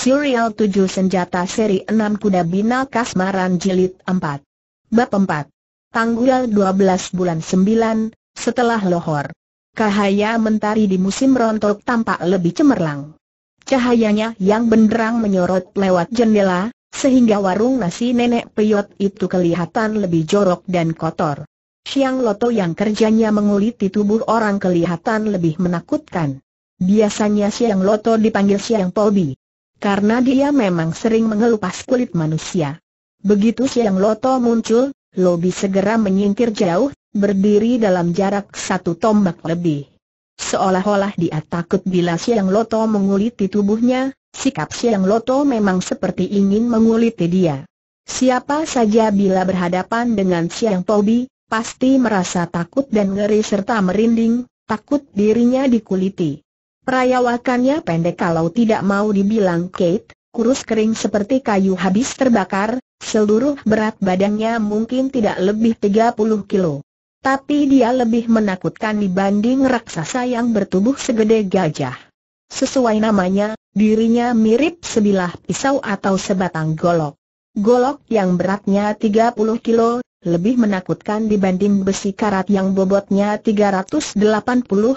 Serial 7 Senjata Seri 6 Kuda Bina Kasmaran Jilid 4 Bab 4 Tanggal 12 bulan 9, setelah Lohor Cahaya mentari di musim rontok tampak lebih cemerlang Cahayanya yang benderang menyorot lewat jendela, sehingga warung nasi nenek peyot itu kelihatan lebih jorok dan kotor Siang Loto yang kerjanya menguliti tubuh orang kelihatan lebih menakutkan Biasanya Siang Loto dipanggil Siang Pobi karena dia memang sering mengelupas kulit manusia. Begitu Siang Loto muncul, Lobi segera menyingkir jauh, berdiri dalam jarak satu tombak lebih. Seolah-olah dia takut bila Siang Loto menguliti tubuhnya, sikap Siang Loto memang seperti ingin menguliti dia. Siapa saja bila berhadapan dengan Siang Tobi, pasti merasa takut dan ngeri serta merinding, takut dirinya dikuliti. Perayawakannya pendek kalau tidak mau dibilang Kate, kurus kering seperti kayu habis terbakar, seluruh berat badannya mungkin tidak lebih 30 kilo. Tapi dia lebih menakutkan dibanding raksasa yang bertubuh segede gajah. Sesuai namanya, dirinya mirip sebilah pisau atau sebatang golok. Golok yang beratnya 30 kilo, lebih menakutkan dibanding besi karat yang bobotnya 380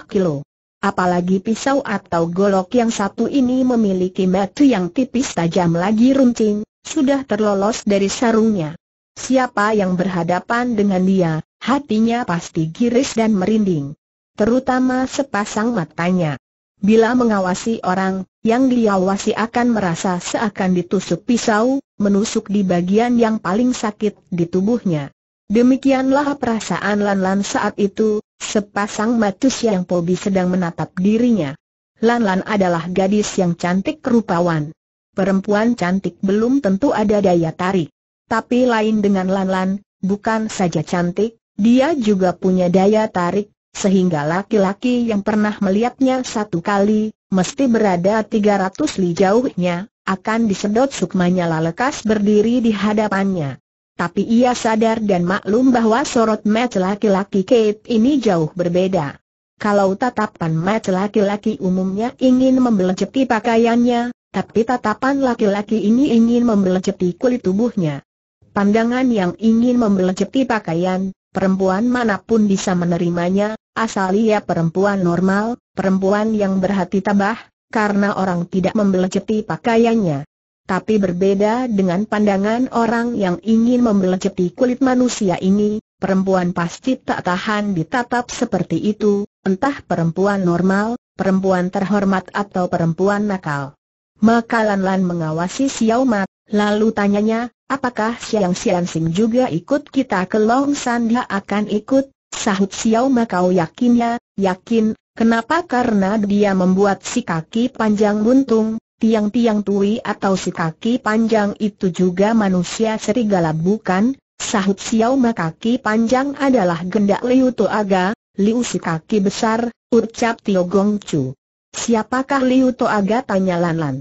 kilo. Apalagi pisau atau golok yang satu ini memiliki metu yang tipis tajam lagi runcing, sudah terlolos dari sarungnya. Siapa yang berhadapan dengan dia, hatinya pasti giris dan merinding. Terutama sepasang matanya. Bila mengawasi orang, yang diawasi akan merasa seakan ditusuk pisau, menusuk di bagian yang paling sakit di tubuhnya. Demikianlah perasaan Lan Lan saat itu, sepasang mata yang Pobi sedang menatap dirinya. Lan Lan adalah gadis yang cantik kerupawan. Perempuan cantik belum tentu ada daya tarik. Tapi lain dengan Lan Lan, bukan saja cantik, dia juga punya daya tarik, sehingga laki-laki yang pernah melihatnya satu kali, mesti berada 300 li jauhnya, akan disedot sukmanya lalekas berdiri di hadapannya tapi ia sadar dan maklum bahwa sorot mata laki-laki Kate ini jauh berbeda. Kalau tatapan mata laki-laki umumnya ingin membeleceti pakaiannya, tapi tatapan laki-laki ini ingin membeleceti kulit tubuhnya. Pandangan yang ingin membeleceti pakaian, perempuan manapun bisa menerimanya, asal ia perempuan normal, perempuan yang berhati tabah, karena orang tidak membeleceti pakaiannya tapi berbeda dengan pandangan orang yang ingin membeleceti kulit manusia ini, perempuan pasti tak tahan ditatap seperti itu, entah perempuan normal, perempuan terhormat atau perempuan nakal. Maka Lan Lan mengawasi Xiao Mat, lalu tanyanya, apakah Xiang Xian Sing juga ikut kita ke Long San dia akan ikut, sahut Xiao Ma kau yakin ya, yakin, kenapa karena dia membuat si kaki panjang buntung, tiang-tiang tui atau si kaki panjang itu juga manusia serigala bukan? Sahut Xiao Ma kaki panjang adalah gendak Liu Toaga, Liu si kaki besar, ucap Tio Gong Chu. Siapakah Liu Toaga tanya Lan Lan.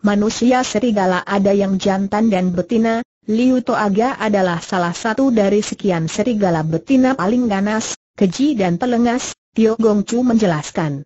Manusia serigala ada yang jantan dan betina, Liu Toaga adalah salah satu dari sekian serigala betina paling ganas, keji dan telengas, Tio Chu menjelaskan.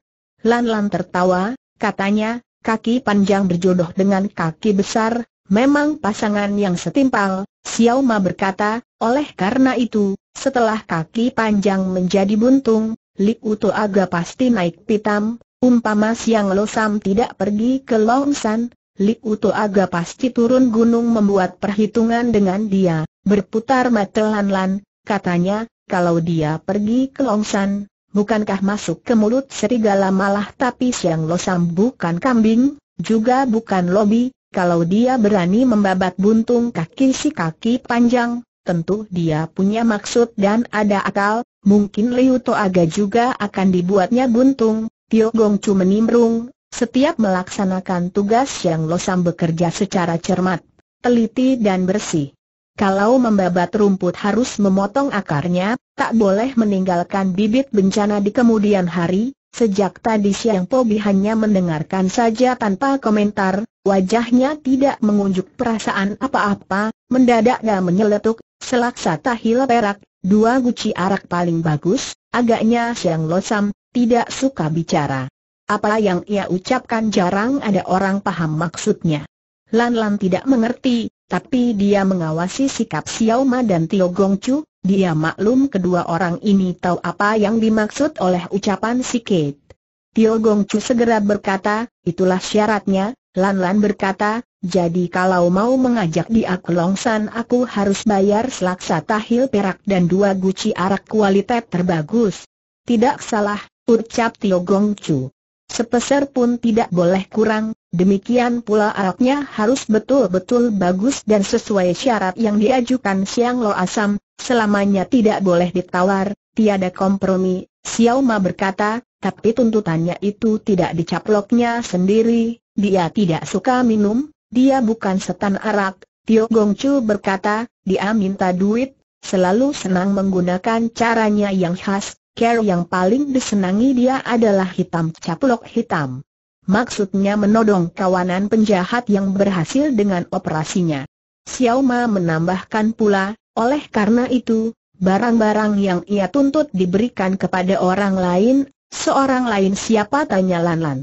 Lan Lan tertawa, katanya, kaki panjang berjodoh dengan kaki besar, memang pasangan yang setimpal, Xiao Ma berkata, oleh karena itu, setelah kaki panjang menjadi buntung, Li Uto agak pasti naik pitam, umpama Siang Losam tidak pergi ke Longsan, Li Uto agak pasti turun gunung membuat perhitungan dengan dia, berputar mata Lan katanya, kalau dia pergi ke Longsan, bukankah masuk ke mulut serigala malah tapi Siang Losam bukan kambing, juga bukan lobi, kalau dia berani membabat buntung kaki si kaki panjang, tentu dia punya maksud dan ada akal, mungkin Liu Toaga juga akan dibuatnya buntung, Tio Gong Chu menimbrung, setiap melaksanakan tugas yang Losam bekerja secara cermat, teliti dan bersih. Kalau membabat rumput harus memotong akarnya, tak boleh meninggalkan bibit bencana di kemudian hari. Sejak tadi siang Pobi hanya mendengarkan saja tanpa komentar, wajahnya tidak mengunjuk perasaan apa-apa, mendadak gak menyeletuk, selaksa tahil perak, dua guci arak paling bagus, agaknya siang losam, tidak suka bicara. Apa yang ia ucapkan jarang ada orang paham maksudnya. Lan-lan tidak mengerti, tapi dia mengawasi sikap Xiao Ma dan Tio Gong Chu, dia maklum kedua orang ini tahu apa yang dimaksud oleh ucapan si Kate. Tio Gong Chu segera berkata, itulah syaratnya, Lan Lan berkata, jadi kalau mau mengajak dia ke Longsan aku harus bayar selaksa tahil perak dan dua guci arak kualitas terbagus. Tidak salah, ucap Tio Gong Chu. Sepeser pun tidak boleh kurang, Demikian pula alatnya harus betul-betul bagus dan sesuai syarat yang diajukan Siang Lo Asam, selamanya tidak boleh ditawar, tiada kompromi, Xiao Ma berkata, tapi tuntutannya itu tidak dicaploknya sendiri, dia tidak suka minum, dia bukan setan arak, Tio Gong Chu berkata, dia minta duit, selalu senang menggunakan caranya yang khas, care yang paling disenangi dia adalah hitam caplok hitam. Maksudnya menodong kawanan penjahat yang berhasil dengan operasinya. Xiao Ma menambahkan pula, oleh karena itu, barang-barang yang ia tuntut diberikan kepada orang lain, seorang lain siapa tanya Lan Lan.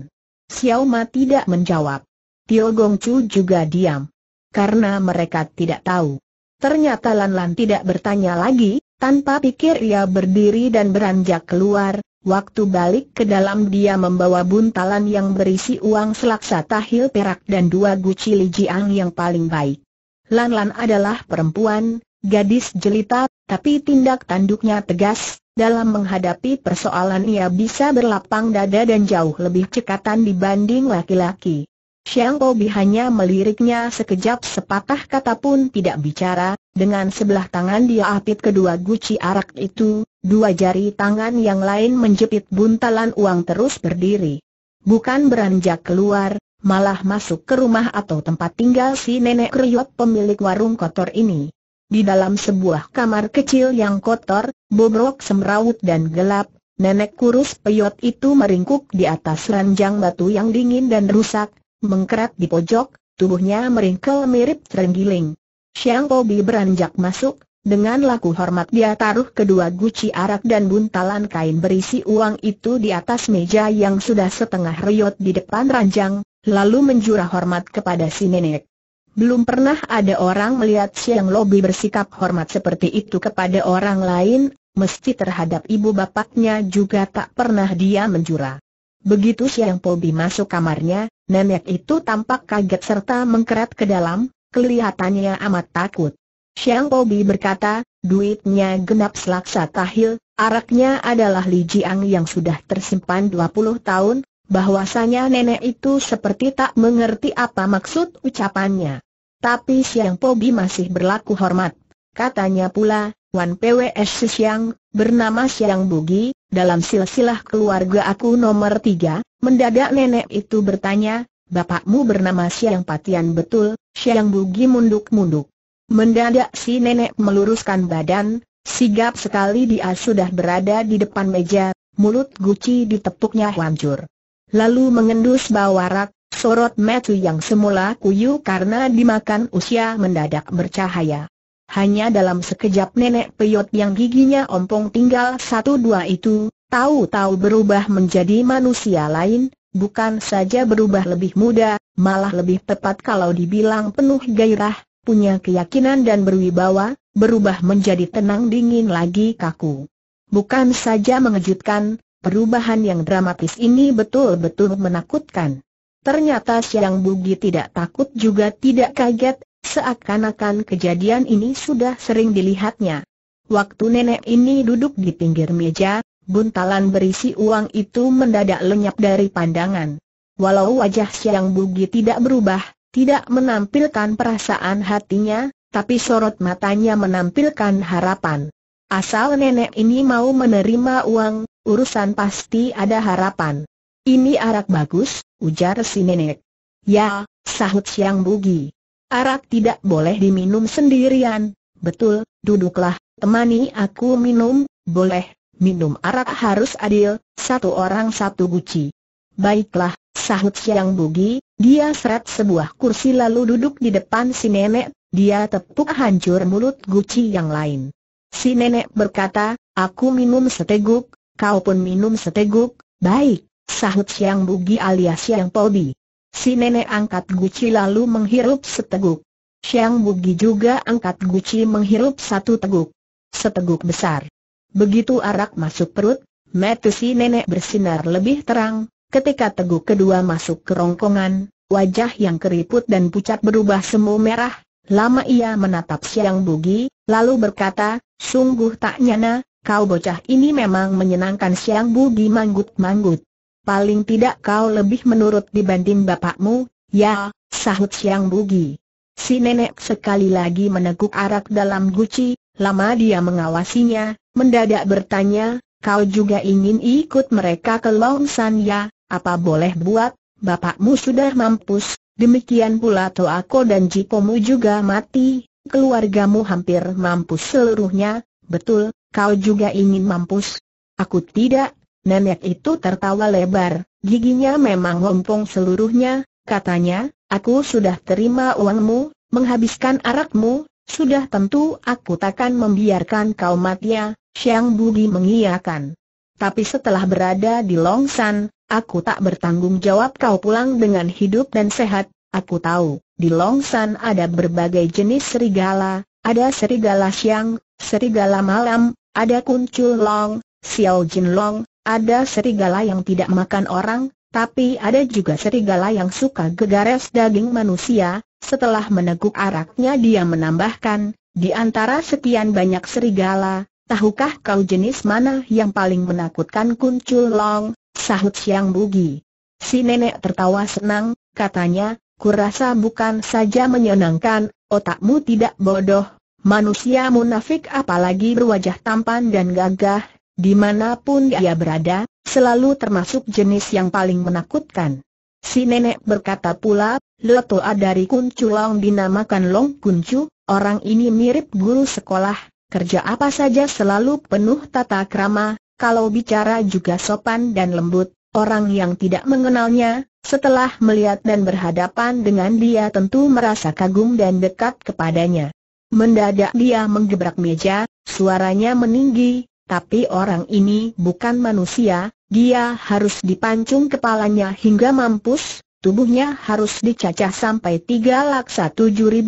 Xiao Ma tidak menjawab. Tio Gong Chu juga diam. Karena mereka tidak tahu. Ternyata Lan Lan tidak bertanya lagi, tanpa pikir ia berdiri dan beranjak keluar, Waktu balik ke dalam dia membawa buntalan yang berisi uang selaksa tahil perak dan dua guci lijiang yang paling baik. Lan Lan adalah perempuan, gadis jelita, tapi tindak tanduknya tegas, dalam menghadapi persoalan ia bisa berlapang dada dan jauh lebih cekatan dibanding laki-laki. Xiang Obi hanya meliriknya sekejap sepatah kata pun tidak bicara, dengan sebelah tangan dia apit kedua guci arak itu, dua jari tangan yang lain menjepit buntalan uang terus berdiri. Bukan beranjak keluar, malah masuk ke rumah atau tempat tinggal si nenek kriot pemilik warung kotor ini. Di dalam sebuah kamar kecil yang kotor, bobrok semrawut dan gelap, nenek kurus peyot itu meringkuk di atas ranjang batu yang dingin dan rusak, mengkerat di pojok, tubuhnya meringkel mirip terenggiling. Xiang Obi beranjak masuk, dengan laku hormat dia taruh kedua guci arak dan buntalan kain berisi uang itu di atas meja yang sudah setengah riot di depan ranjang, lalu menjurah hormat kepada si nenek. Belum pernah ada orang melihat Siang Lobi bersikap hormat seperti itu kepada orang lain, mesti terhadap ibu bapaknya juga tak pernah dia menjurah. Begitu Siang Pobi masuk kamarnya, nenek itu tampak kaget serta mengkerat ke dalam, kelihatannya amat takut. Siang Pobi berkata, duitnya genap selaksa tahil, araknya adalah Li Jiang yang sudah tersimpan 20 tahun, bahwasanya nenek itu seperti tak mengerti apa maksud ucapannya. Tapi Siang Pobi masih berlaku hormat. Katanya pula, Wan PWS Siang, bernama Siang Bugi, dalam silsilah keluarga aku nomor tiga, mendadak nenek itu bertanya, bapakmu bernama Siang Patian betul, Siang Bugi munduk-munduk. Mendadak si nenek meluruskan badan, sigap sekali dia sudah berada di depan meja, mulut guci ditepuknya hancur. Lalu mengendus bawarak, sorot metu yang semula kuyu karena dimakan usia mendadak bercahaya. Hanya dalam sekejap nenek peyot yang giginya ompong tinggal satu dua itu, tahu-tahu berubah menjadi manusia lain, bukan saja berubah lebih muda, malah lebih tepat kalau dibilang penuh gairah, punya keyakinan dan berwibawa, berubah menjadi tenang dingin lagi kaku. Bukan saja mengejutkan, perubahan yang dramatis ini betul-betul menakutkan. Ternyata Siang Bugi tidak takut juga tidak kaget, Seakan-akan kejadian ini sudah sering dilihatnya. Waktu nenek ini duduk di pinggir meja, buntalan berisi uang itu mendadak lenyap dari pandangan. Walau wajah Siang Bugi tidak berubah, tidak menampilkan perasaan hatinya, tapi sorot matanya menampilkan harapan. Asal nenek ini mau menerima uang, urusan pasti ada harapan. Ini arak bagus, ujar si nenek. Ya, sahut Siang Bugi. Arak tidak boleh diminum sendirian, betul, duduklah, temani aku minum, boleh, minum arak harus adil, satu orang satu guci. Baiklah, sahut siang bugi, dia seret sebuah kursi lalu duduk di depan si nenek, dia tepuk hancur mulut guci yang lain. Si nenek berkata, aku minum seteguk, kau pun minum seteguk, baik, sahut siang bugi alias siang pobi. Si nenek angkat guci lalu menghirup seteguk. Siang Bugi juga angkat guci menghirup satu teguk. Seteguk besar. Begitu arak masuk perut, mata si nenek bersinar lebih terang, ketika teguk kedua masuk kerongkongan, wajah yang keriput dan pucat berubah semu merah, lama ia menatap siang Bugi, lalu berkata, sungguh tak nyana, kau bocah ini memang menyenangkan siang Bugi manggut-manggut paling tidak kau lebih menurut dibanding bapakmu, ya, sahut Siang Bugi. Si nenek sekali lagi meneguk arak dalam guci, lama dia mengawasinya, mendadak bertanya, kau juga ingin ikut mereka ke Longsan ya, apa boleh buat, bapakmu sudah mampus, demikian pula Toako dan Jipomu juga mati, keluargamu hampir mampus seluruhnya, betul, kau juga ingin mampus. Aku tidak Nenek itu tertawa lebar, giginya memang ngompong seluruhnya, katanya, aku sudah terima uangmu, menghabiskan arakmu, sudah tentu aku takkan membiarkan kau mati ya, Xiang Bugi mengiyakan. Tapi setelah berada di Longsan, aku tak bertanggung jawab kau pulang dengan hidup dan sehat, aku tahu, di Longsan ada berbagai jenis serigala, ada serigala siang, serigala malam, ada kuncul long, Xiao Jin Long, ada serigala yang tidak makan orang, tapi ada juga serigala yang suka gegares daging manusia, setelah meneguk araknya dia menambahkan, di antara sekian banyak serigala, tahukah kau jenis mana yang paling menakutkan kuncul long, sahut Siang Bugi. Si nenek tertawa senang, katanya, kurasa bukan saja menyenangkan, otakmu tidak bodoh, manusia munafik apalagi berwajah tampan dan gagah, Dimanapun dia berada, selalu termasuk jenis yang paling menakutkan. Si nenek berkata pula, Letoa dari Kunculong dinamakan Long Kuncu, orang ini mirip guru sekolah, kerja apa saja selalu penuh tata krama, kalau bicara juga sopan dan lembut, orang yang tidak mengenalnya, setelah melihat dan berhadapan dengan dia tentu merasa kagum dan dekat kepadanya. Mendadak dia menggebrak meja, suaranya meninggi, tapi orang ini bukan manusia, dia harus dipancung kepalanya hingga mampus, tubuhnya harus dicacah sampai 3 enam 7860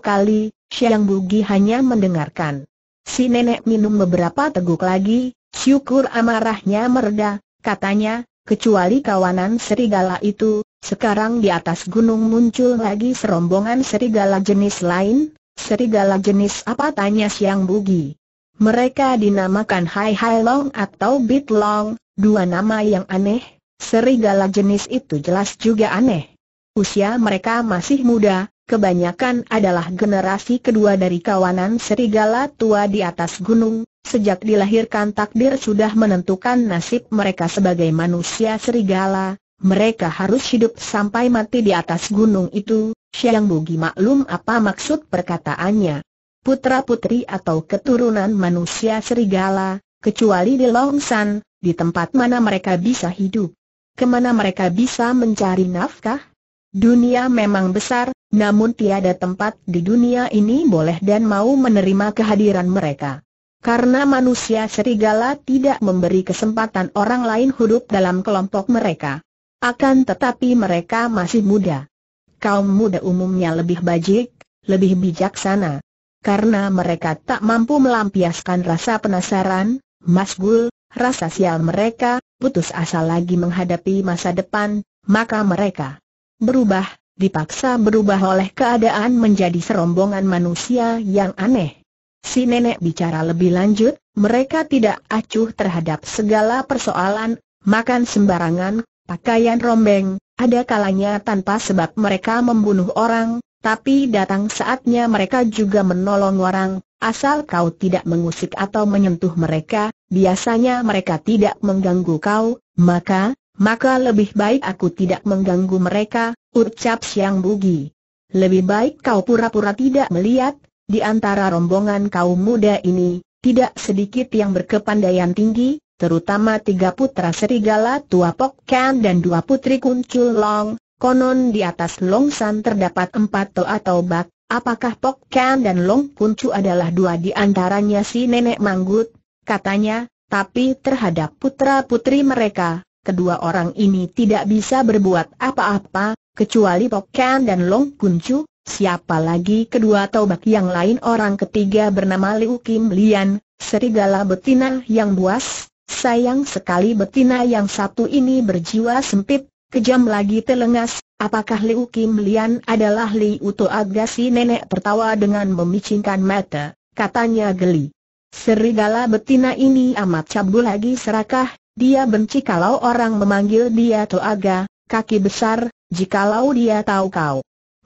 kali, Siang Bugi hanya mendengarkan. Si nenek minum beberapa teguk lagi, syukur amarahnya mereda, katanya, kecuali kawanan serigala itu, sekarang di atas gunung muncul lagi serombongan serigala jenis lain, serigala jenis apa tanya Siang Bugi. Mereka dinamakan Hai Hai Long atau Bit Long, dua nama yang aneh, serigala jenis itu jelas juga aneh. Usia mereka masih muda, kebanyakan adalah generasi kedua dari kawanan serigala tua di atas gunung, sejak dilahirkan takdir sudah menentukan nasib mereka sebagai manusia serigala, mereka harus hidup sampai mati di atas gunung itu, Siang Bugi maklum apa maksud perkataannya putra-putri atau keturunan manusia serigala, kecuali di Longsan, di tempat mana mereka bisa hidup. Kemana mereka bisa mencari nafkah? Dunia memang besar, namun tiada tempat di dunia ini boleh dan mau menerima kehadiran mereka. Karena manusia serigala tidak memberi kesempatan orang lain hidup dalam kelompok mereka. Akan tetapi mereka masih muda. Kaum muda umumnya lebih bajik, lebih bijaksana karena mereka tak mampu melampiaskan rasa penasaran, masgul, rasa sial mereka, putus asa lagi menghadapi masa depan, maka mereka berubah, dipaksa berubah oleh keadaan menjadi serombongan manusia yang aneh. Si nenek bicara lebih lanjut, mereka tidak acuh terhadap segala persoalan, makan sembarangan, pakaian rombeng, ada kalanya tanpa sebab mereka membunuh orang, tapi datang saatnya mereka juga menolong orang, asal kau tidak mengusik atau menyentuh mereka, biasanya mereka tidak mengganggu kau, maka, maka lebih baik aku tidak mengganggu mereka, ucap Siang Bugi. Lebih baik kau pura-pura tidak melihat, di antara rombongan kaum muda ini, tidak sedikit yang berkepandaian tinggi, terutama tiga putra serigala tua Pokkan dan dua putri kuncul Long, Konon di atas Long San terdapat empat to atau bak, apakah Pok Kan dan Long Kuncu adalah dua di antaranya si nenek Manggut? Katanya, tapi terhadap putra-putri mereka, kedua orang ini tidak bisa berbuat apa-apa, kecuali Pok Kan dan Long Kuncu, siapa lagi kedua bak yang lain orang ketiga bernama Liu Kim Lian, serigala betina yang buas, sayang sekali betina yang satu ini berjiwa sempit, Kejam lagi telengas, apakah Liu Kim Lian adalah Liu Toaga si nenek tertawa dengan memicingkan mata, katanya geli. Serigala betina ini amat cabul lagi serakah, dia benci kalau orang memanggil dia Aga, kaki besar, jikalau dia tahu kau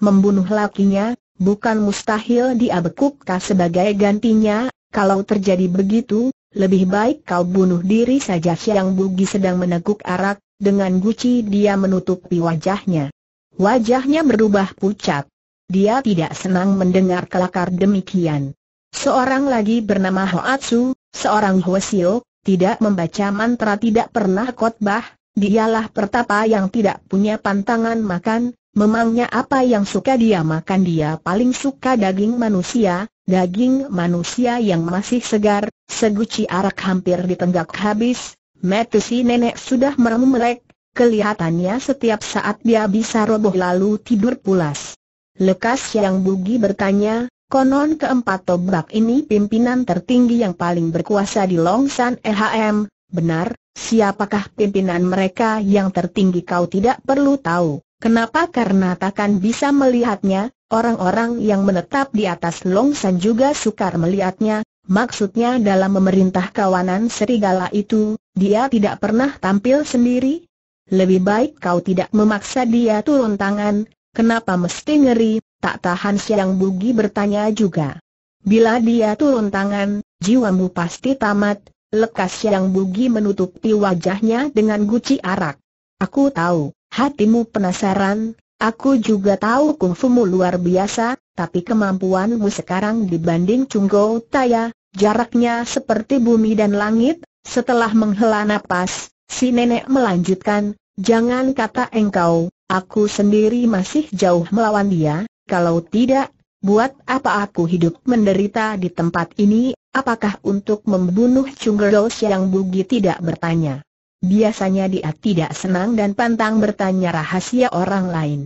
membunuh lakinya, bukan mustahil dia bekukka sebagai gantinya, kalau terjadi begitu, lebih baik kau bunuh diri saja Siang Bugi sedang meneguk arak, dengan guci dia menutupi wajahnya. Wajahnya berubah pucat. Dia tidak senang mendengar kelakar demikian. Seorang lagi bernama Hoatsu, seorang Hwasio, tidak membaca mantra tidak pernah khotbah, dialah pertapa yang tidak punya pantangan makan, memangnya apa yang suka dia makan dia paling suka daging manusia, daging manusia yang masih segar, seguci arak hampir ditenggak habis, Mata si nenek sudah merem melek, kelihatannya setiap saat dia bisa roboh lalu tidur pulas. Lekas yang bugi bertanya, konon keempat tobak ini pimpinan tertinggi yang paling berkuasa di Longsan EHM, benar, siapakah pimpinan mereka yang tertinggi kau tidak perlu tahu. Kenapa? Karena takkan bisa melihatnya, orang-orang yang menetap di atas Longsan juga sukar melihatnya, Maksudnya dalam memerintah kawanan serigala itu, dia tidak pernah tampil sendiri? Lebih baik kau tidak memaksa dia turun tangan, kenapa mesti ngeri, tak tahan siang bugi bertanya juga. Bila dia turun tangan, jiwamu pasti tamat, lekas siang bugi menutupi wajahnya dengan guci arak. Aku tahu, hatimu penasaran, aku juga tahu kungfumu luar biasa, tapi kemampuanmu sekarang dibanding Chunggo Taya, Jaraknya seperti bumi dan langit, setelah menghela nafas, si nenek melanjutkan, Jangan kata engkau, aku sendiri masih jauh melawan dia, kalau tidak, buat apa aku hidup menderita di tempat ini, apakah untuk membunuh Chunggeros yang bugi tidak bertanya. Biasanya dia tidak senang dan pantang bertanya rahasia orang lain.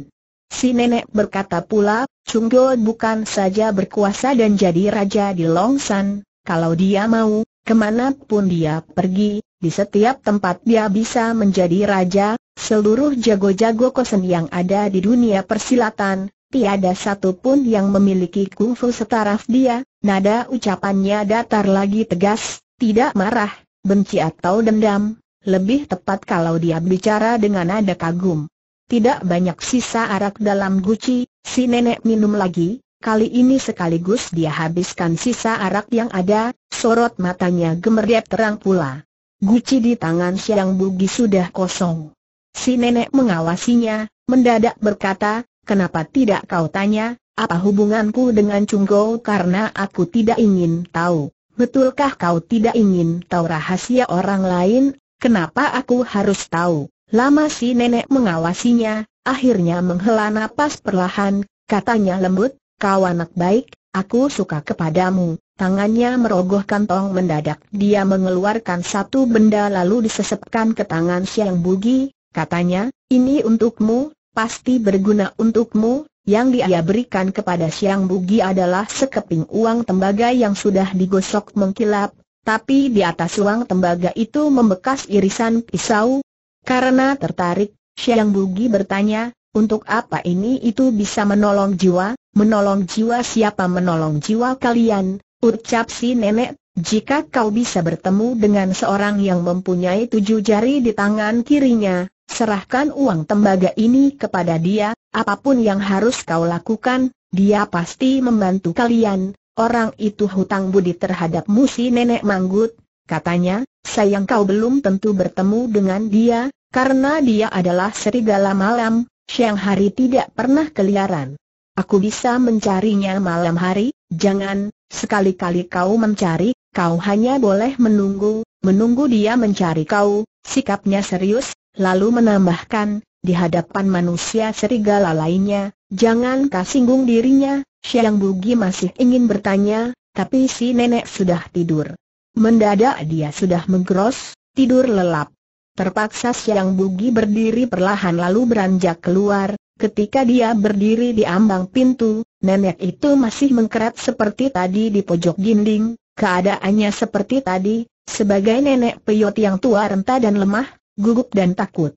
Si nenek berkata pula, Chunggol bukan saja berkuasa dan jadi raja di Longshan. Kalau dia mau, kemanapun dia pergi, di setiap tempat dia bisa menjadi raja, seluruh jago-jago kosen yang ada di dunia persilatan, tiada satu pun yang memiliki kungfu setaraf dia, nada ucapannya datar lagi tegas, tidak marah, benci atau dendam, lebih tepat kalau dia bicara dengan nada kagum. Tidak banyak sisa arak dalam guci, si nenek minum lagi, Kali ini sekaligus dia habiskan sisa arak yang ada, sorot matanya gemerlap terang pula. Guci di tangan Siang Bugi sudah kosong. Si nenek mengawasinya, mendadak berkata, kenapa tidak kau tanya, apa hubunganku dengan Cunggo karena aku tidak ingin tahu. Betulkah kau tidak ingin tahu rahasia orang lain, kenapa aku harus tahu? Lama si nenek mengawasinya, akhirnya menghela napas perlahan, katanya lembut, Kau anak baik, aku suka kepadamu. Tangannya merogoh kantong mendadak dia mengeluarkan satu benda lalu disesepkan ke tangan Siang Bugi, katanya, ini untukmu, pasti berguna untukmu, yang dia berikan kepada Siang Bugi adalah sekeping uang tembaga yang sudah digosok mengkilap, tapi di atas uang tembaga itu membekas irisan pisau. Karena tertarik, Siang Bugi bertanya, untuk apa ini itu bisa menolong jiwa? menolong jiwa siapa menolong jiwa kalian, ucap si nenek, jika kau bisa bertemu dengan seorang yang mempunyai tujuh jari di tangan kirinya, serahkan uang tembaga ini kepada dia, apapun yang harus kau lakukan, dia pasti membantu kalian, orang itu hutang budi terhadapmu si nenek manggut, katanya, sayang kau belum tentu bertemu dengan dia, karena dia adalah serigala malam, siang hari tidak pernah keliaran. Aku bisa mencarinya malam hari, jangan, sekali-kali kau mencari, kau hanya boleh menunggu, menunggu dia mencari kau, sikapnya serius, lalu menambahkan, di hadapan manusia serigala lainnya, jangan kasinggung dirinya, Siang Bugi masih ingin bertanya, tapi si nenek sudah tidur. Mendadak dia sudah menggeros, tidur lelap. Terpaksa Siang Bugi berdiri perlahan lalu beranjak keluar, Ketika dia berdiri di ambang pintu, nenek itu masih mengkerat seperti tadi di pojok dinding, keadaannya seperti tadi, sebagai nenek peyot yang tua renta dan lemah, gugup dan takut.